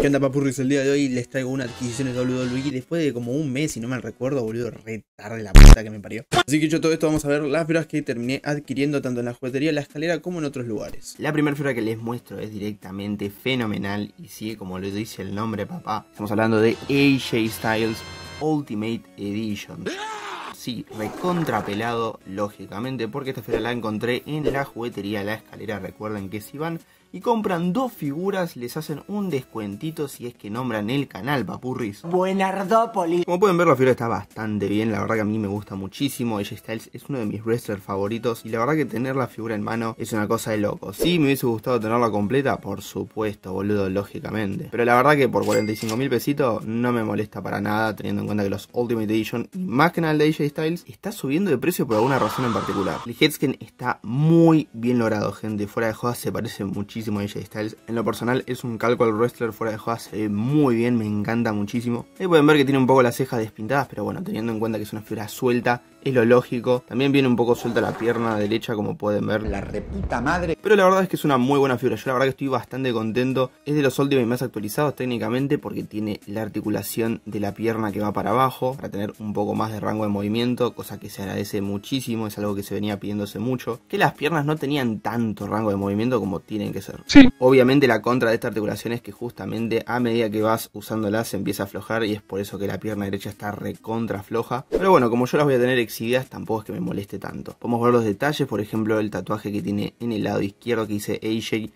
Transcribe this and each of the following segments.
¿Qué onda, papurris? El día de hoy les traigo una adquisición de WWE después de como un mes, si no me recuerdo, boludo, retarde la puta que me parió. Así que yo todo esto, vamos a ver las fibras que terminé adquiriendo tanto en la juguetería La Escalera como en otros lugares. La primera fibra que les muestro es directamente fenomenal y sigue como lo dice el nombre, papá. Estamos hablando de AJ Styles Ultimate Edition sí, recontrapelado, lógicamente, porque esta fibra la encontré en la juguetería La Escalera. Recuerden que si van y compran dos figuras, les hacen un descuentito si es que nombran el canal, papurris. Buenardópolis. Como pueden ver, la figura está bastante bien, la verdad que a mí me gusta muchísimo. Ella Styles es uno de mis wrestlers favoritos y la verdad que tener la figura en mano es una cosa de loco. Sí, me hubiese gustado tenerla completa, por supuesto, boludo, lógicamente. Pero la verdad que por 45 mil pesitos no me molesta para nada, teniendo en cuenta que los Ultimate Edition más que nada de AJ Styles está subiendo de precio por alguna razón en particular. El Headscan está muy bien logrado, gente. Fuera de jodas se parece muchísimo muchísimo Styles. En lo personal es un calco al wrestler fuera de juego, se muy bien, me encanta muchísimo. Ahí pueden ver que tiene un poco las cejas despintadas, pero bueno, teniendo en cuenta que es una figura suelta, es lo lógico. También viene un poco suelta la pierna derecha, como pueden ver. La reputa madre. Pero la verdad es que es una muy buena figura. Yo la verdad que estoy bastante contento. Es de los últimos más actualizados técnicamente porque tiene la articulación de la pierna que va para abajo para tener un poco más de rango de movimiento, cosa que se agradece muchísimo. Es algo que se venía pidiéndose mucho. Que las piernas no tenían tanto rango de movimiento como tienen que ser Sí. Obviamente la contra de esta articulación es que justamente a medida que vas usándola se empieza a aflojar y es por eso que la pierna derecha está recontra floja. Pero bueno, como yo las voy a tener exhibidas tampoco es que me moleste tanto. Podemos ver los detalles, por ejemplo el tatuaje que tiene en el lado izquierdo que dice AJ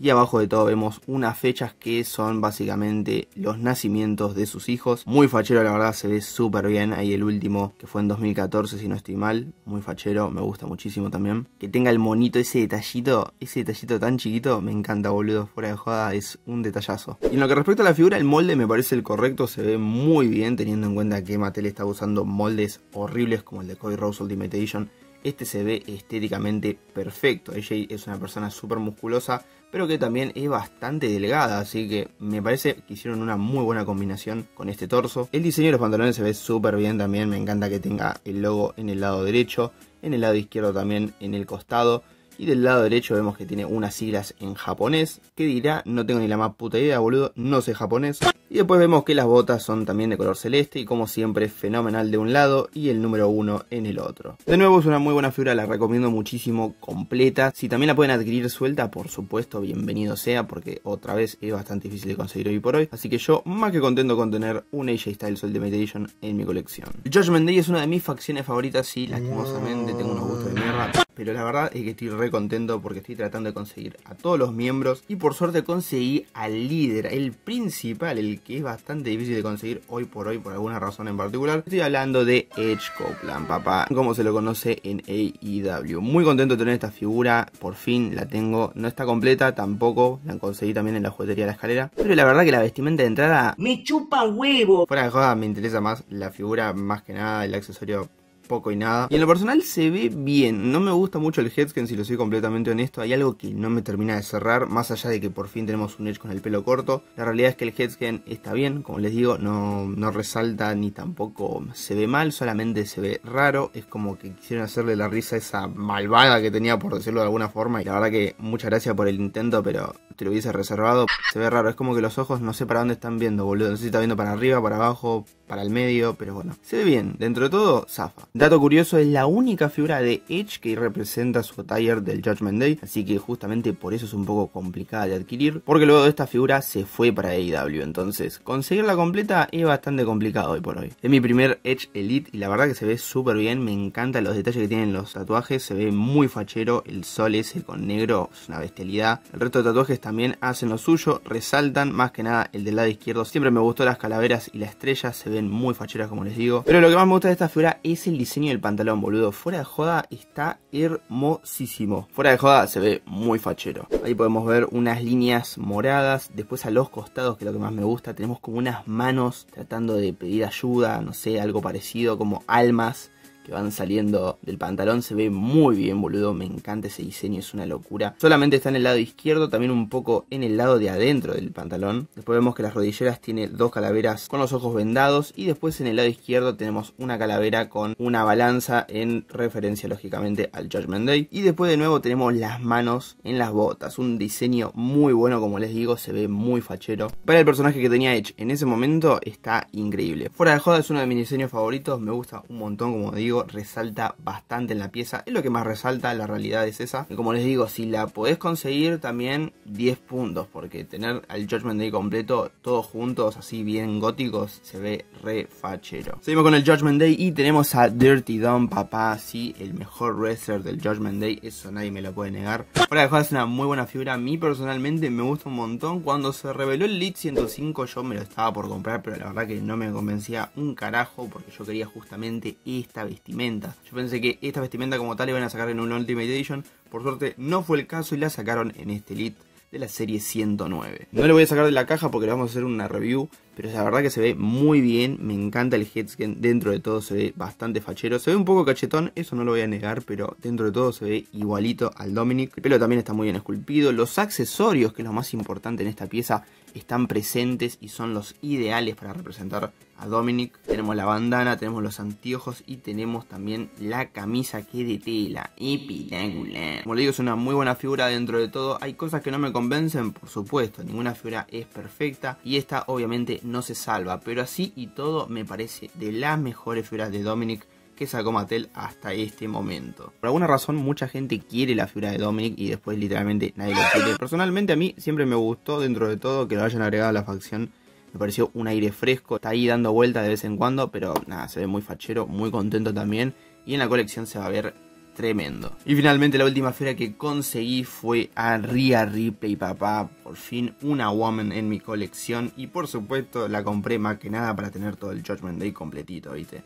y abajo de todo vemos unas fechas que son básicamente los nacimientos de sus hijos. Muy fachero, la verdad, se ve súper bien. Ahí el último, que fue en 2014, si no estoy mal. Muy fachero, me gusta muchísimo también. Que tenga el monito, ese detallito, ese detallito tan chiquito, me encanta, boludo. Fuera de joda, es un detallazo. Y en lo que respecta a la figura, el molde me parece el correcto. Se ve muy bien, teniendo en cuenta que Mattel está usando moldes horribles como el de Cody Rose Ultimate Edition. Este se ve estéticamente perfecto. AJ es una persona súper musculosa pero que también es bastante delgada, así que me parece que hicieron una muy buena combinación con este torso. El diseño de los pantalones se ve súper bien también, me encanta que tenga el logo en el lado derecho, en el lado izquierdo también en el costado. Y del lado derecho vemos que tiene unas siglas en japonés. que dirá? No tengo ni la más puta idea, boludo. No sé japonés. Y después vemos que las botas son también de color celeste y como siempre fenomenal de un lado y el número uno en el otro. De nuevo es una muy buena figura, la recomiendo muchísimo, completa. Si también la pueden adquirir suelta, por supuesto, bienvenido sea, porque otra vez es bastante difícil de conseguir hoy por hoy. Así que yo más que contento con tener un AJ Styles de Edition en mi colección. Judgment Day es una de mis facciones favoritas y lastimosamente tengo unos gustos de mierda pero la verdad es que estoy re contento porque estoy tratando de conseguir a todos los miembros y por suerte conseguí al líder, el principal, el que es bastante difícil de conseguir hoy por hoy por alguna razón en particular. Estoy hablando de Edge Copeland, papá, como se lo conoce en AEW. Muy contento de tener esta figura, por fin la tengo, no está completa tampoco, la conseguí también en la juguetería de la escalera, pero la verdad que la vestimenta de entrada me chupa huevo. Fuera de me interesa más la figura más que nada, el accesorio poco y nada. Y en lo personal se ve bien. No me gusta mucho el headscan, si lo soy completamente honesto. Hay algo que no me termina de cerrar, más allá de que por fin tenemos un Edge con el pelo corto. La realidad es que el headscan está bien, como les digo, no, no resalta ni tampoco se ve mal, solamente se ve raro. Es como que quisieron hacerle la risa a esa malvada que tenía, por decirlo de alguna forma. Y la verdad que muchas gracias por el intento, pero te lo hubiese reservado, se ve raro. Es como que los ojos no sé para dónde están viendo, boludo. No sé si está viendo para arriba, para abajo, para el medio, pero bueno. Se ve bien, dentro de todo, zafa. Dato curioso, es la única figura de Edge que representa su taller del Judgment Day, así que justamente por eso es un poco complicada de adquirir, porque luego de esta figura se fue para AEW, entonces conseguirla completa es bastante complicado hoy por hoy. Es mi primer Edge Elite y la verdad que se ve súper bien, me encantan los detalles que tienen los tatuajes, se ve muy fachero, el sol ese con negro es una bestialidad, el resto de tatuajes también hacen lo suyo, resaltan más que nada el del lado izquierdo. Siempre me gustó las calaveras y la estrella, se ven muy facheras como les digo. Pero lo que más me gusta de esta figura es el diseño del pantalón, boludo. Fuera de joda está hermosísimo. Fuera de joda se ve muy fachero. Ahí podemos ver unas líneas moradas, después a los costados, que es lo que más me gusta, tenemos como unas manos tratando de pedir ayuda, no sé, algo parecido como almas van saliendo del pantalón. Se ve muy bien, boludo. Me encanta ese diseño, es una locura. Solamente está en el lado izquierdo, también un poco en el lado de adentro del pantalón. Después vemos que las rodilleras tiene dos calaveras con los ojos vendados. Y después en el lado izquierdo tenemos una calavera con una balanza en referencia, lógicamente, al Judgment Day. Y después de nuevo tenemos las manos en las botas. Un diseño muy bueno, como les digo, se ve muy fachero. Para el personaje que tenía Edge en ese momento está increíble. Fuera de joda es uno de mis diseños favoritos, me gusta un montón, como digo resalta bastante en la pieza. Es lo que más resalta, la realidad es esa. Y como les digo, si la podés conseguir también 10 puntos, porque tener al Judgment Day completo todos juntos, así bien góticos, se ve re fachero. Seguimos con el Judgment Day y tenemos a Dirty Don, papá, sí, el mejor wrestler del Judgment Day, eso nadie me lo puede negar. Para de es una muy buena figura, a mí personalmente me gusta un montón. Cuando se reveló el Lead 105 yo me lo estaba por comprar, pero la verdad que no me convencía un carajo porque yo quería justamente esta vestimenta yo pensé que esta vestimenta como tal iban a sacar en un Ultimate Edition. Por suerte no fue el caso y la sacaron en este Elite de la serie 109. No le voy a sacar de la caja porque le vamos a hacer una review, pero la verdad que se ve muy bien, me encanta el headscan, dentro de todo se ve bastante fachero, se ve un poco cachetón, eso no lo voy a negar, pero dentro de todo se ve igualito al Dominic. El pelo también está muy bien esculpido, los accesorios, que es lo más importante en esta pieza, están presentes y son los ideales para representar a Dominic, tenemos la bandana, tenemos los anteojos y tenemos también la camisa que de tela, espectacular. Como le digo, es una muy buena figura dentro de todo. Hay cosas que no me convencen, por supuesto, ninguna figura es perfecta y esta obviamente no se salva, pero así y todo me parece de las mejores figuras de Dominic que sacó Mattel hasta este momento. Por alguna razón mucha gente quiere la figura de Dominic y después literalmente nadie lo quiere. Personalmente a mí siempre me gustó dentro de todo que lo hayan agregado a la facción me pareció un aire fresco. Está ahí dando vueltas de vez en cuando, pero nada, se ve muy fachero, muy contento también. Y en la colección se va a ver tremendo. Y finalmente la última esfera que conseguí fue a Ria Ripley, papá. Por fin una woman en mi colección. Y por supuesto la compré más que nada para tener todo el Judgment Day completito, ¿viste?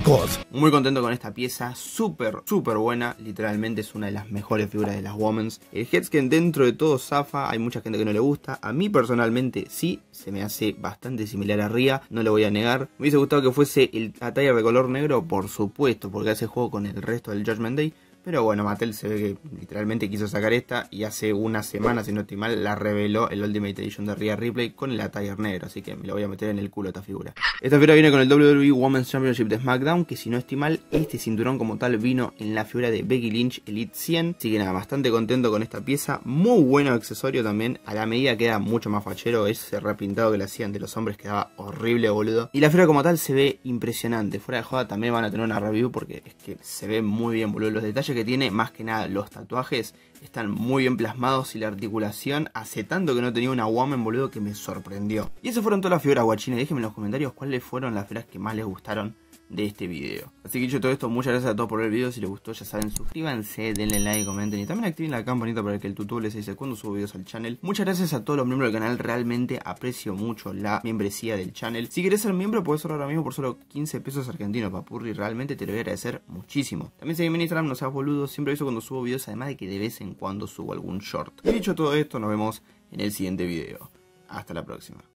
Muy contento con esta pieza. Súper, súper buena. Literalmente es una de las mejores figuras de las womans. El Headscan dentro de todo zafa. Hay mucha gente que no le gusta. A mí personalmente sí. Se me hace bastante similar a Ria. No lo voy a negar. Me hubiese gustado que fuese el attire de color negro. Por supuesto. Porque hace juego con el resto del Judgment Day pero bueno, Mattel se ve que literalmente quiso sacar esta y hace una semana, si no estoy mal, la reveló el Ultimate Edition de Rhea Ripley con el attire Negro, así que me lo voy a meter en el culo esta figura. Esta figura viene con el WWE Women's Championship de SmackDown, que si no estoy mal, este cinturón como tal vino en la figura de Becky Lynch Elite 100, así que nada, bastante contento con esta pieza, muy bueno accesorio también, a la medida queda mucho más fachero, ese repintado que le hacían de los hombres quedaba horrible, boludo. Y la figura como tal se ve impresionante, fuera de joda también van a tener una review porque es que se ve muy bien, boludo, los detalles que tiene, más que nada los tatuajes, están muy bien plasmados y la articulación, hace tanto que no tenía una en boludo, que me sorprendió. Y esas fueron todas las figuras guachines, déjenme en los comentarios cuáles fueron las figuras que más les gustaron de este video. Así que dicho todo esto, muchas gracias a todos por ver el video. Si les gustó, ya saben, suscríbanse, denle like, comenten y también activen la campanita para que el tutorial les dice cuando subo videos al channel. Muchas gracias a todos los miembros del canal, realmente aprecio mucho la membresía del channel. Si querés ser miembro, puedes ahora mismo por solo 15 pesos argentinos, papurri, realmente te lo voy a agradecer muchísimo. También seguime en Instagram, no seas boludo, siempre aviso cuando subo videos, además de que de vez en cuando subo algún short. Y dicho todo esto, nos vemos en el siguiente video. Hasta la próxima.